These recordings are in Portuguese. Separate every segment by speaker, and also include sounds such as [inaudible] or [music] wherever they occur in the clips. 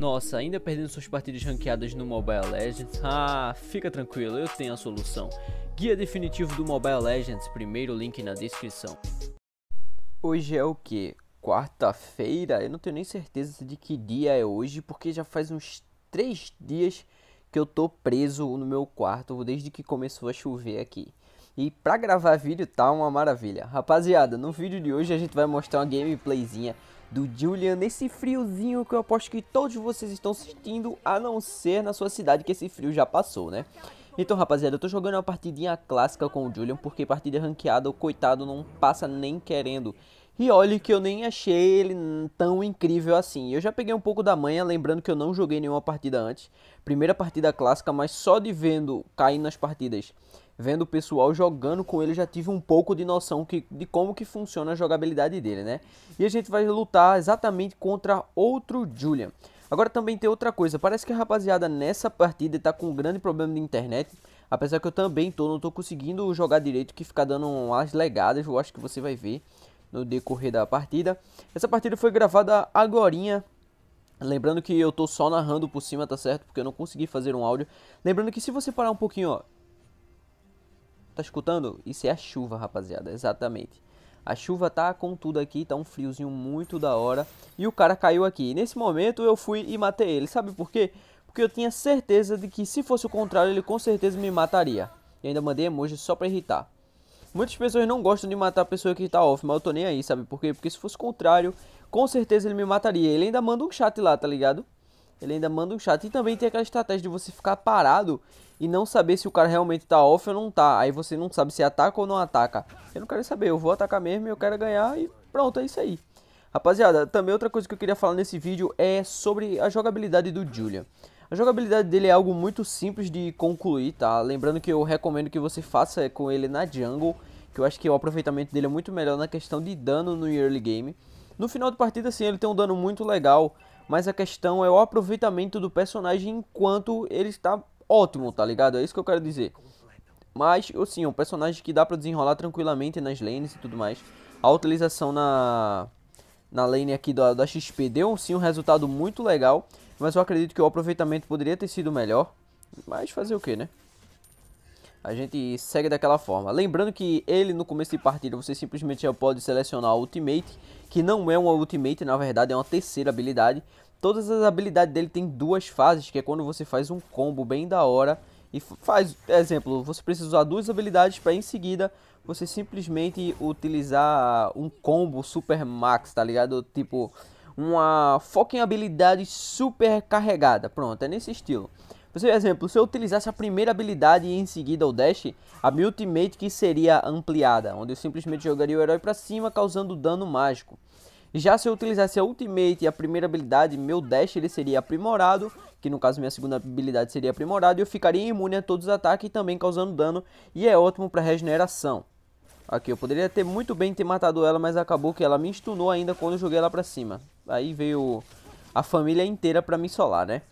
Speaker 1: Nossa, ainda perdendo suas partidas ranqueadas no Mobile Legends? Ah, fica tranquilo, eu tenho a solução. Guia definitivo do Mobile Legends, primeiro link na descrição. Hoje é o que? Quarta-feira? Eu não tenho nem certeza de que dia é hoje, porque já faz uns 3 dias que eu tô preso no meu quarto, desde que começou a chover aqui. E pra gravar vídeo tá uma maravilha. Rapaziada, no vídeo de hoje a gente vai mostrar uma gameplayzinha do Julian nesse friozinho que eu aposto que todos vocês estão sentindo, a não ser na sua cidade que esse frio já passou, né? Então, rapaziada, eu tô jogando uma partidinha clássica com o Julian, porque partida ranqueada, o coitado não passa nem querendo. E olha que eu nem achei ele tão incrível assim. Eu já peguei um pouco da manha, lembrando que eu não joguei nenhuma partida antes. Primeira partida clássica, mas só de vendo cair nas partidas vendo o pessoal jogando com ele, já tive um pouco de noção que, de como que funciona a jogabilidade dele, né? E a gente vai lutar exatamente contra outro Julian. Agora também tem outra coisa, parece que a rapaziada nessa partida tá com um grande problema de internet. Apesar que eu também tô, não tô conseguindo jogar direito, que fica dando umas legadas, eu acho que você vai ver no decorrer da partida. Essa partida foi gravada agorinha, Lembrando que eu tô só narrando por cima, tá certo? Porque eu não consegui fazer um áudio. Lembrando que se você parar um pouquinho, ó, Tá escutando? Isso é a chuva, rapaziada, exatamente. A chuva tá com tudo aqui, tá um friozinho muito da hora. E o cara caiu aqui. E nesse momento eu fui e matei ele. Sabe por quê? Porque eu tinha certeza de que se fosse o contrário, ele com certeza me mataria. E ainda mandei emoji só pra irritar. Muitas pessoas não gostam de matar a pessoa que tá off, mas eu tô nem aí, sabe por quê? Porque se fosse o contrário, com certeza ele me mataria. Ele ainda manda um chat lá, tá ligado? Ele ainda manda um chat. E também tem aquela estratégia de você ficar parado e não saber se o cara realmente tá off ou não tá. Aí você não sabe se ataca ou não ataca. Eu não quero saber, eu vou atacar mesmo, e eu quero ganhar e pronto, é isso aí. Rapaziada, também outra coisa que eu queria falar nesse vídeo é sobre a jogabilidade do Julian. A jogabilidade dele é algo muito simples de concluir, tá? Lembrando que eu recomendo que você faça com ele na jungle, que eu acho que o aproveitamento dele é muito melhor na questão de dano no early game. No final de partida, sim, ele tem um dano muito legal, mas a questão é o aproveitamento do personagem enquanto ele está ótimo, tá ligado? É isso que eu quero dizer. Mas, assim, é um personagem que dá para desenrolar tranquilamente nas lanes e tudo mais. A utilização na, na lane aqui da, da XP deu, sim, um resultado muito legal. Mas eu acredito que o aproveitamento poderia ter sido melhor. Mas fazer o que, né? a gente segue daquela forma. Lembrando que ele no começo de partida você simplesmente já pode selecionar a ultimate, que não é uma ultimate, na verdade é uma terceira habilidade. Todas as habilidades dele tem duas fases, que é quando você faz um combo bem da hora e faz, exemplo, você precisa usar duas habilidades para em seguida você simplesmente utilizar um combo super max, tá ligado? Tipo uma foca em habilidade super carregada. Pronto, é nesse estilo. Por exemplo, se eu utilizasse a primeira habilidade e em seguida o dash, a minha ultimate que seria ampliada, onde eu simplesmente jogaria o herói para cima causando dano mágico. Já se eu utilizasse a ultimate e a primeira habilidade, meu dash ele seria aprimorado, que no caso minha segunda habilidade seria aprimorado, e eu ficaria imune a todos os ataques e também causando dano, e é ótimo para regeneração. Aqui, eu poderia ter muito bem ter matado ela, mas acabou que ela me stunou ainda quando eu joguei ela pra cima. Aí veio a família inteira pra me solar, né?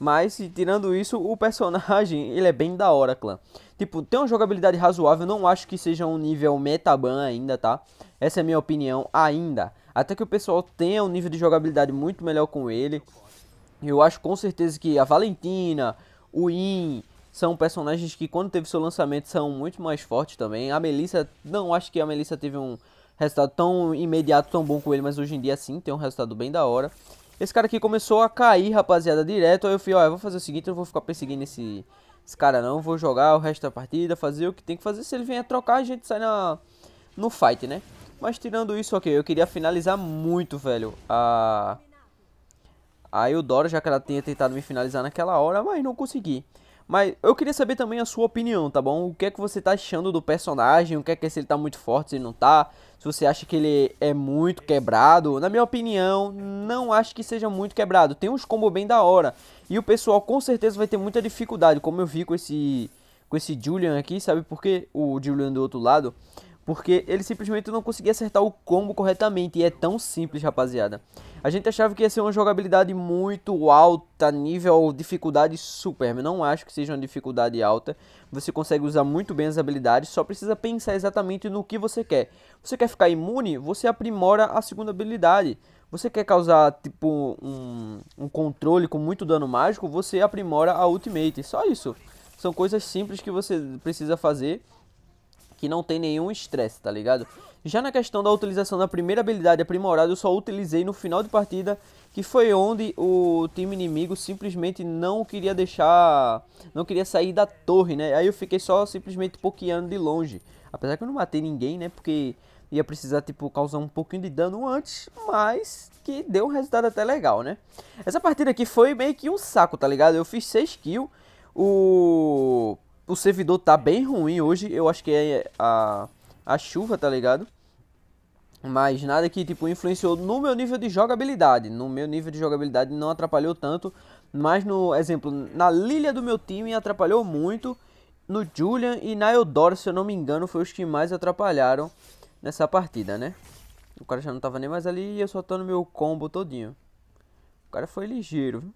Speaker 1: Mas, tirando isso, o personagem, ele é bem da hora, clã. Tipo, tem uma jogabilidade razoável, não acho que seja um nível metaban ainda, tá? Essa é a minha opinião, ainda. Até que o pessoal tenha um nível de jogabilidade muito melhor com ele. Eu acho com certeza que a Valentina, o In, são personagens que quando teve seu lançamento são muito mais fortes também. A Melissa, não acho que a Melissa teve um resultado tão imediato, tão bom com ele, mas hoje em dia sim, tem um resultado bem da hora. Esse cara aqui começou a cair, rapaziada, direto. Aí eu fui, ó, eu vou fazer o seguinte, eu não vou ficar perseguindo esse, esse cara não. Vou jogar o resto da partida, fazer o que tem que fazer. Se ele vier trocar, a gente sai na, no fight, né? Mas tirando isso, ok, eu queria finalizar muito, velho, a... Aí o Dora, já que ela tinha tentado me finalizar naquela hora, mas não consegui. Mas eu queria saber também a sua opinião, tá bom? O que é que você tá achando do personagem? O que é que é, se ele tá muito forte, se ele não tá? se você acha que ele é muito quebrado, na minha opinião, não acho que seja muito quebrado. Tem uns combos bem da hora. E o pessoal com certeza vai ter muita dificuldade, como eu vi com esse com esse Julian aqui, sabe? Porque o Julian do outro lado, porque ele simplesmente não conseguia acertar o combo corretamente, e é tão simples, rapaziada. A gente achava que ia ser uma jogabilidade muito alta, nível dificuldade super, mas não acho que seja uma dificuldade alta. Você consegue usar muito bem as habilidades, só precisa pensar exatamente no que você quer. Você quer ficar imune? Você aprimora a segunda habilidade. Você quer causar, tipo, um, um controle com muito dano mágico? Você aprimora a ultimate, só isso. São coisas simples que você precisa fazer que não tem nenhum estresse, tá ligado? Já na questão da utilização da primeira habilidade aprimorada, eu só utilizei no final de partida, que foi onde o time inimigo simplesmente não queria deixar, não queria sair da torre, né? Aí eu fiquei só simplesmente pokeando de longe. Apesar que eu não matei ninguém, né? Porque ia precisar, tipo, causar um pouquinho de dano antes, mas que deu um resultado até legal, né? Essa partida aqui foi meio que um saco, tá ligado? Eu fiz 6 kills, o o servidor tá bem ruim hoje. Eu acho que é, é a, a chuva, tá ligado? Mas nada que tipo influenciou no meu nível de jogabilidade. No meu nível de jogabilidade não atrapalhou tanto. Mas no exemplo, na Lilia do meu time atrapalhou muito. No Julian e na Eudora, se eu não me engano, foi os que mais atrapalharam nessa partida, né? O cara já não tava nem mais ali e eu só tô no meu combo todinho. O cara foi ligeiro, viu?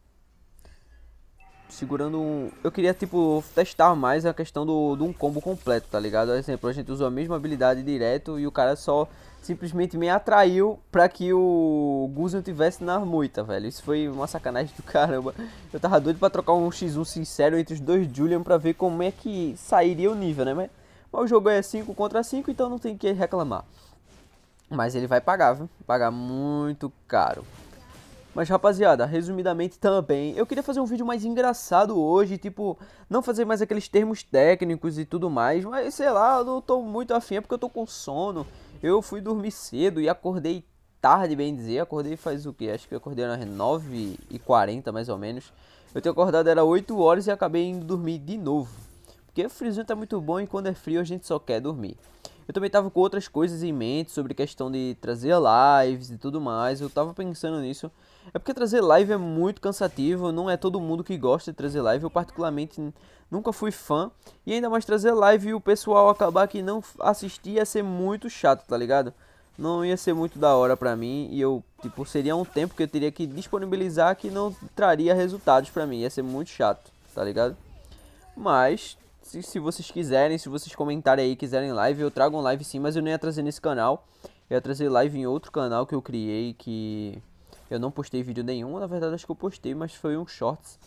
Speaker 1: segurando um... Eu queria, tipo, testar mais a questão do, de um combo completo, tá ligado? Por exemplo, a gente usou a mesma habilidade direto e o cara só simplesmente me atraiu pra que o Guzion tivesse na moita, velho. Isso foi uma sacanagem do [laughs] caramba. Eu tava doido pra trocar um x1 sincero entre os dois Julian pra ver como é que sairia o nível, né? Mas, mas o jogo é 5 contra 5, então não tem que reclamar. Mas ele vai pagar, viu? Pagar muito caro. Mas rapaziada, resumidamente também, eu queria fazer um vídeo mais engraçado hoje, tipo, não fazer mais aqueles termos técnicos e tudo mais, mas sei lá, eu não tô muito afim, é porque eu tô com sono. Eu fui dormir cedo e acordei tarde, bem dizer, acordei faz o que? Acho que eu acordei às 9h40 mais ou menos. Eu tenho acordado era 8 horas e acabei indo dormir de novo. Porque o friozinho tá muito bom e quando é frio a gente só quer dormir. Eu também tava com outras coisas em mente sobre questão de trazer lives e tudo mais. Eu tava pensando nisso. É porque trazer live é muito cansativo, não é todo mundo que gosta de trazer live. Eu particularmente nunca fui fã. E ainda mais trazer live e o pessoal acabar que não assistia ia ser muito chato, tá ligado? Não ia ser muito da hora pra mim e eu, tipo, seria um tempo que eu teria que disponibilizar que não traria resultados pra mim. Ia ser muito chato, tá ligado? Mas se, se vocês quiserem, se vocês comentarem aí, quiserem live, eu trago um live sim, mas eu não ia trazer nesse canal. Eu ia trazer live em outro canal que eu criei, que eu não postei vídeo nenhum. Na verdade, acho que eu postei, mas foi um shorts.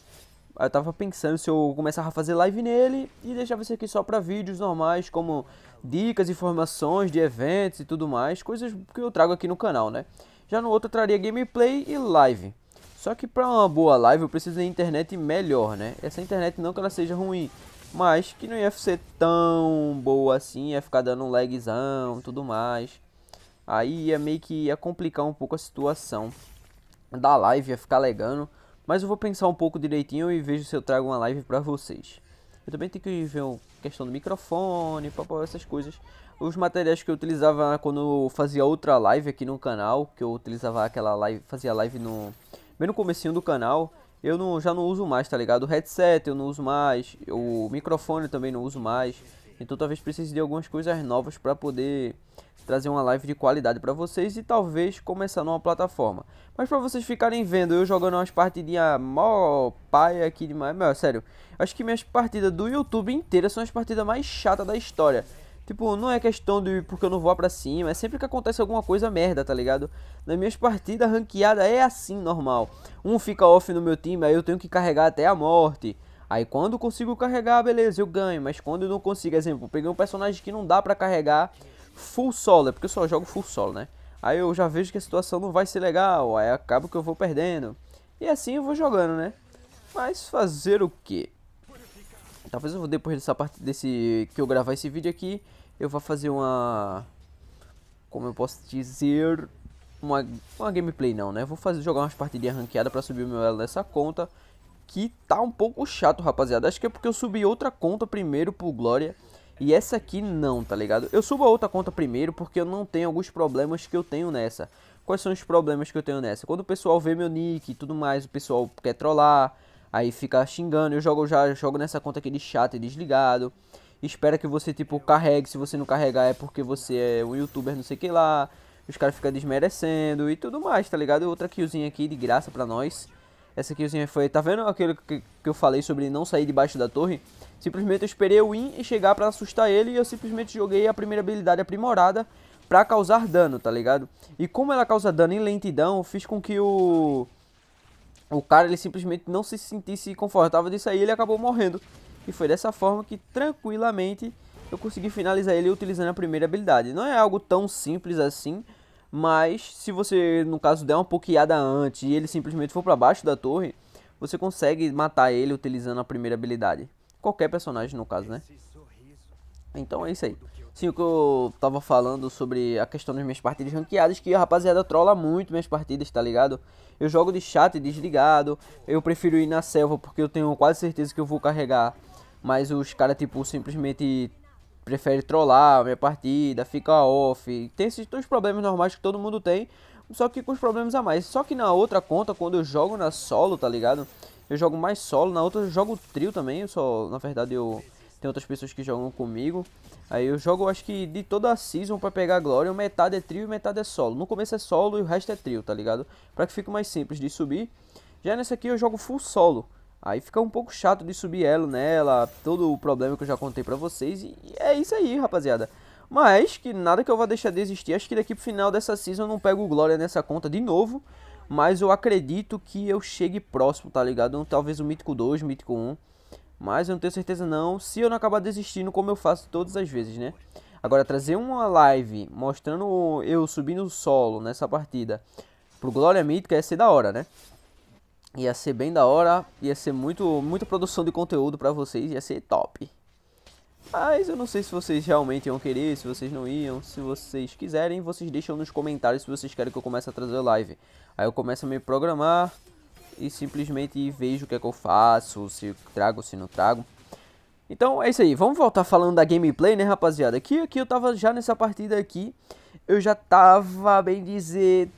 Speaker 1: Eu tava pensando se eu começava a fazer live nele e deixava isso aqui só pra vídeos normais, como dicas, informações de eventos e tudo mais, coisas que eu trago aqui no canal, né? Já no outro eu traria gameplay e live. Só que para uma boa live eu preciso de internet melhor, né? Essa internet não que ela seja ruim, mas que não ia ser tão boa assim, ia ficar dando um lagzão tudo mais. Aí ia meio que ia complicar um pouco a situação da live, ia ficar legando. Mas eu vou pensar um pouco direitinho e vejo se eu trago uma live pra vocês. Eu também tenho que ver a questão do microfone, papo, essas coisas. Os materiais que eu utilizava quando eu fazia outra live aqui no canal, que eu utilizava aquela live, fazia live no bem no comecinho do canal, eu não, já não uso mais, tá ligado? O headset eu não uso mais, o microfone também não uso mais. Então talvez precise de algumas coisas novas para poder trazer uma live de qualidade para vocês e talvez começar numa plataforma. Mas para vocês ficarem vendo eu jogando umas partidinhas mó pai aqui demais, meu, sério. Acho que minhas partidas do YouTube inteiras são as partidas mais chatas da história. Tipo, não é questão de porque eu não vou pra cima, é sempre que acontece alguma coisa merda, tá ligado? Nas minhas partidas, ranqueada é assim, normal. Um fica off no meu time, aí eu tenho que carregar até a morte. Aí quando consigo carregar, beleza, eu ganho. Mas quando eu não consigo, exemplo, peguei um personagem que não dá pra carregar full solo, é porque eu só jogo full solo, né? Aí eu já vejo que a situação não vai ser legal, aí acabo que eu vou perdendo. E assim eu vou jogando, né? Mas fazer o quê? Talvez eu vou depois dessa parte desse que eu gravar esse vídeo aqui, eu vou fazer uma. Como eu posso dizer. Uma, uma gameplay não, né? Vou fazer, jogar umas partidinhas ranqueadas pra subir o meu elo dessa conta. Que tá um pouco chato, rapaziada. Acho que é porque eu subi outra conta primeiro pro Glória. E essa aqui não, tá ligado? Eu subo a outra conta primeiro porque eu não tenho alguns problemas que eu tenho nessa. Quais são os problemas que eu tenho nessa? Quando o pessoal vê meu nick e tudo mais, o pessoal quer trollar, aí fica xingando. Eu jogo já eu jogo nessa conta aqui de chato e desligado espera que você, tipo, carregue. Se você não carregar é porque você é um youtuber, não sei o que lá. Os caras ficam desmerecendo e tudo mais, tá ligado? Outra killzinha aqui de graça pra nós. Essa killzinha foi, tá vendo aquele que, que eu falei sobre não sair debaixo da torre? Simplesmente eu esperei o win e chegar pra assustar ele e eu simplesmente joguei a primeira habilidade aprimorada pra causar dano, tá ligado? E como ela causa dano em lentidão, fiz com que o... O cara, ele simplesmente não se sentisse confortável disso aí e ele acabou morrendo. E foi dessa forma que tranquilamente eu consegui finalizar ele utilizando a primeira habilidade. Não é algo tão simples assim, mas se você, no caso, der uma pokeada antes e ele simplesmente for para baixo da torre, você consegue matar ele utilizando a primeira habilidade. Qualquer personagem, no caso, né? Então é isso aí. Sim, o que eu tava falando sobre a questão das minhas partidas ranqueadas, que a rapaziada trola muito minhas partidas, tá ligado? Eu jogo de chat desligado, eu prefiro ir na selva porque eu tenho quase certeza que eu vou carregar mas os caras, tipo, simplesmente prefere trollar a minha partida, fica off. Tem esses dois problemas normais que todo mundo tem, só que com os problemas a mais. Só que na outra conta, quando eu jogo na solo, tá ligado? Eu jogo mais solo, na outra eu jogo trio também, eu só, na verdade, eu... Tem outras pessoas que jogam comigo. Aí eu jogo, acho que de toda a season pra pegar a Glória, metade é trio e metade é solo. No começo é solo e o resto é trio, tá ligado? Pra que fique mais simples de subir. Já nesse aqui eu jogo full solo. Aí fica um pouco chato de subir elo nela, todo o problema que eu já contei pra vocês. E é isso aí, rapaziada. Mas que nada que eu vá deixar de existir. Acho que daqui pro final dessa season eu não pego o Glória nessa conta de novo. Mas eu acredito que eu chegue próximo, tá ligado? Talvez o Mítico 2, Mítico 1. Mas eu não tenho certeza não. Se eu não acabar desistindo, como eu faço todas as vezes, né? Agora, trazer uma live mostrando eu subindo o solo nessa partida pro Glória Mítica ia ser da hora, né? Ia ser bem da hora, ia ser muito, muita produção de conteúdo para vocês, ia ser top. Mas eu não sei se vocês realmente iam querer, se vocês não iam. Se vocês quiserem, vocês deixam nos comentários se vocês querem que eu comece a trazer live. Aí eu começo a me programar e simplesmente vejo o que é que eu faço, se eu trago, se não trago. Então é isso aí, vamos voltar falando da gameplay, né rapaziada? Aqui, aqui eu tava já nessa partida aqui, eu já tava, bem dizer,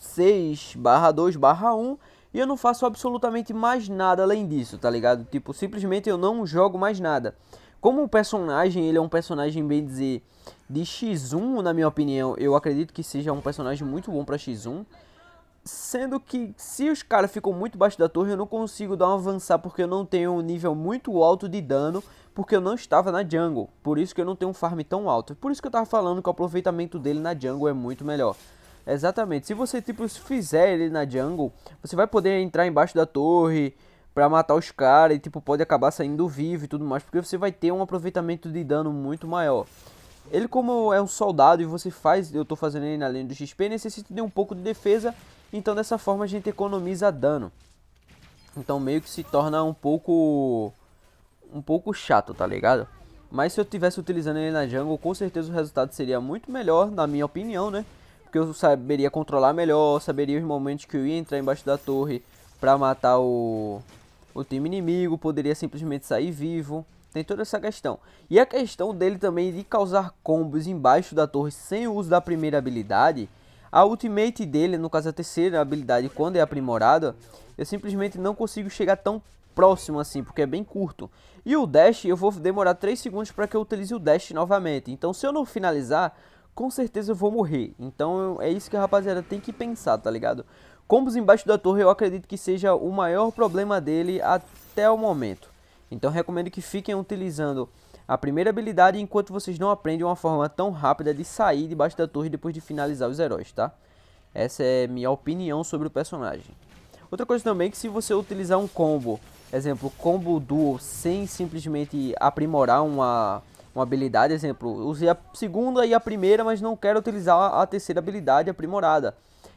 Speaker 1: 6 barra 2 barra 1 e eu não faço absolutamente mais nada além disso, tá ligado? Tipo, simplesmente eu não jogo mais nada. Como o personagem, ele é um personagem, bem dizer, de X1, na minha opinião, eu acredito que seja um personagem muito bom para X1. Sendo que se os caras ficam muito baixo da torre, eu não consigo dar um avançar porque eu não tenho um nível muito alto de dano, porque eu não estava na jungle. Por isso que eu não tenho um farm tão alto. Por isso que eu tava falando que o aproveitamento dele na jungle é muito melhor. Exatamente. Se você, tipo, fizer ele na jungle, você vai poder entrar embaixo da torre para matar os caras e, tipo, pode acabar saindo vivo e tudo mais, porque você vai ter um aproveitamento de dano muito maior. Ele, como é um soldado e você faz, eu tô fazendo ele na linha do XP, necessita de um pouco de defesa, então dessa forma a gente economiza dano. Então meio que se torna um pouco... Um pouco chato, tá ligado? Mas se eu tivesse utilizando ele na jungle, com certeza o resultado seria muito melhor, na minha opinião, né? porque eu saberia controlar melhor, saberia os momentos que eu ia entrar embaixo da torre para matar o, o time inimigo, poderia simplesmente sair vivo. Tem toda essa questão. E a questão dele também de causar combos embaixo da torre sem o uso da primeira habilidade. A ultimate dele, no caso a terceira habilidade, quando é aprimorada, eu simplesmente não consigo chegar tão próximo assim, porque é bem curto. E o dash, eu vou demorar 3 segundos para que eu utilize o dash novamente. Então se eu não finalizar, com certeza eu vou morrer. Então é isso que a rapaziada tem que pensar, tá ligado? Combos embaixo da torre eu acredito que seja o maior problema dele até o momento. Então recomendo que fiquem utilizando a primeira habilidade enquanto vocês não aprendem uma forma tão rápida de sair debaixo da torre depois de finalizar os heróis, tá? Essa é minha opinião sobre o personagem. Outra coisa também é que se você utilizar um combo, exemplo, combo duo sem simplesmente aprimorar uma uma habilidade, exemplo, usei a segunda e a primeira, mas não quero utilizar a terceira habilidade aprimorada.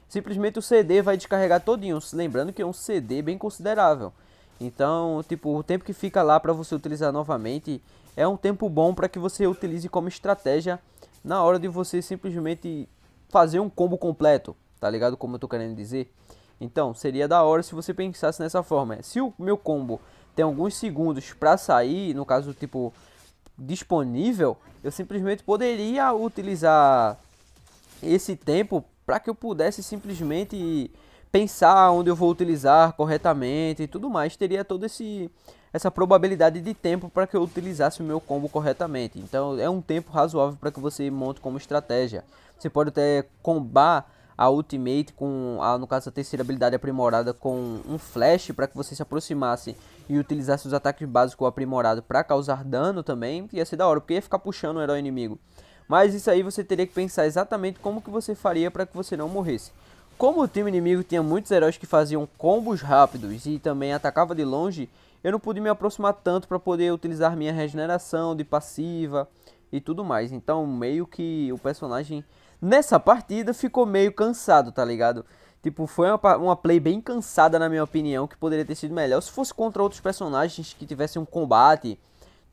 Speaker 1: Simplesmente o CD vai descarregar todinho, lembrando que é um CD bem considerável. Então, tipo, o tempo que fica lá para você utilizar novamente é um tempo bom para que você utilize como estratégia na hora de você simplesmente fazer um combo completo, tá ligado como eu tô querendo dizer? Então, seria da hora se você pensasse nessa forma. É, se o meu combo tem alguns segundos para sair, no caso, tipo, disponível, eu simplesmente poderia utilizar esse tempo para que eu pudesse simplesmente pensar onde eu vou utilizar corretamente e tudo mais. Teria todo esse essa probabilidade de tempo para que eu utilizasse o meu combo corretamente. Então é um tempo razoável para que você monte como estratégia. Você pode até combar a Ultimate com, a, no caso, a terceira habilidade aprimorada com um flash para que você se aproximasse e utilizasse os ataques básicos aprimorados para causar dano também, ia ser da hora, porque ia ficar puxando o herói inimigo. Mas isso aí você teria que pensar exatamente como que você faria para que você não morresse. Como o time inimigo tinha muitos heróis que faziam combos rápidos e também atacava de longe, eu não pude me aproximar tanto para poder utilizar minha regeneração de passiva e tudo mais. Então meio que o personagem nessa partida ficou meio cansado, tá ligado? Tipo, foi uma, uma play bem cansada, na minha opinião, que poderia ter sido melhor. Se fosse contra outros personagens que tivessem um combate,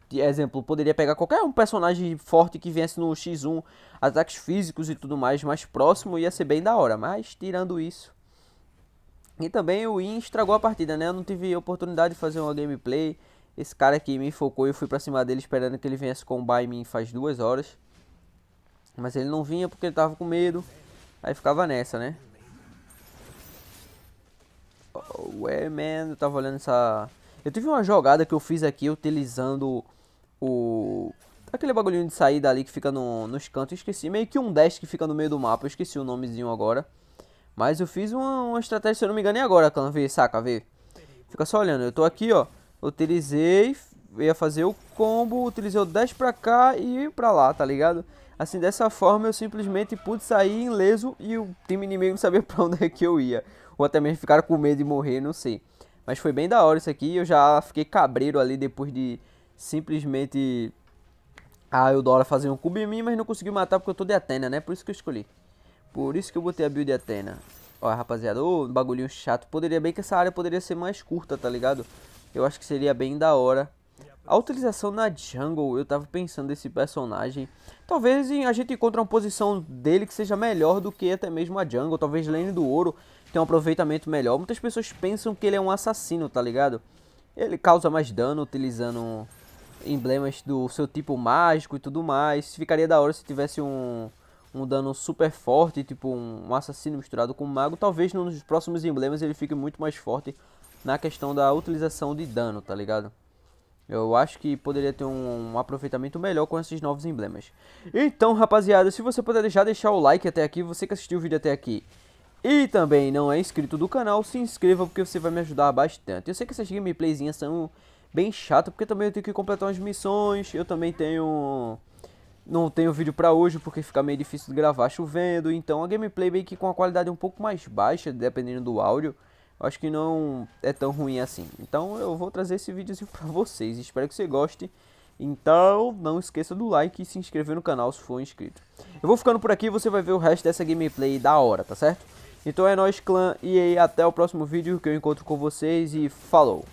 Speaker 1: de exemplo, poderia pegar qualquer um personagem forte que viesse no X1, ataques físicos e tudo mais mais próximo, ia ser bem da hora. Mas, tirando isso. E também o Win estragou a partida, né? Eu não tive oportunidade de fazer uma gameplay. Esse cara aqui me focou e eu fui pra cima dele esperando que ele viesse com o Buy Me faz duas horas. Mas ele não vinha porque ele tava com medo. Aí ficava nessa, né? Oh, é, man, eu tava olhando essa... Eu tive uma jogada que eu fiz aqui utilizando o... Aquele bagulhinho de saída ali que fica no, nos cantos, esqueci. Meio que um dash que fica no meio do mapa, eu esqueci o nomezinho agora. Mas eu fiz uma, uma estratégia, se eu não me engano, é agora, clã. Vê, saca, vê. Fica só olhando. Eu tô aqui, ó. Utilizei, ia fazer o combo, utilizei o dash pra cá e pra lá, tá ligado? Assim, dessa forma eu simplesmente pude sair ileso e o time inimigo não sabia [laughs] pra onde é que eu ia. Ou até mesmo ficaram com medo de morrer, não sei. Mas foi bem da hora isso aqui. Eu já fiquei cabreiro ali depois de simplesmente a ah, Eudora fazer um cubo em mim, mas não consegui matar porque eu tô de Atena, né? Por isso que eu escolhi. Por isso que eu botei a build de Atena. Ó, rapaziada, ô, bagulhinho chato. Poderia bem que essa área poderia ser mais curta, tá ligado? Eu acho que seria bem da hora a utilização na jungle, eu tava pensando esse personagem. Talvez a gente encontre uma posição dele que seja melhor do que até mesmo a jungle. Talvez Lane do Ouro tenha um aproveitamento melhor. Muitas pessoas pensam que ele é um assassino, tá ligado? Ele causa mais dano utilizando emblemas do seu tipo mágico e tudo mais. Ficaria da hora se tivesse um, um dano super forte, tipo um assassino misturado com um mago. Talvez nos próximos emblemas ele fique muito mais forte na questão da utilização de dano, tá ligado? Eu acho que poderia ter um, um, aproveitamento melhor com esses novos emblemas. Então, rapaziada, se você puder já deixar o like até aqui, você que assistiu o vídeo até aqui e também não é inscrito do canal, se inscreva porque você vai me ajudar bastante. Eu sei que essas gameplayzinhas são bem chatas, porque também eu tenho que completar umas missões, eu também tenho... Não tenho vídeo pra hoje porque fica meio difícil de gravar chovendo, então a gameplay meio que com a qualidade um pouco mais baixa, dependendo do áudio eu acho que não é tão ruim assim. Então eu vou trazer esse vídeozinho para vocês, espero que você goste. Então não esqueça do like e se inscrever no canal se for inscrito. Eu vou ficando por aqui, você vai ver o resto dessa gameplay da hora, tá certo? Então é nóis clã, e aí até o próximo vídeo que eu encontro com vocês e falou!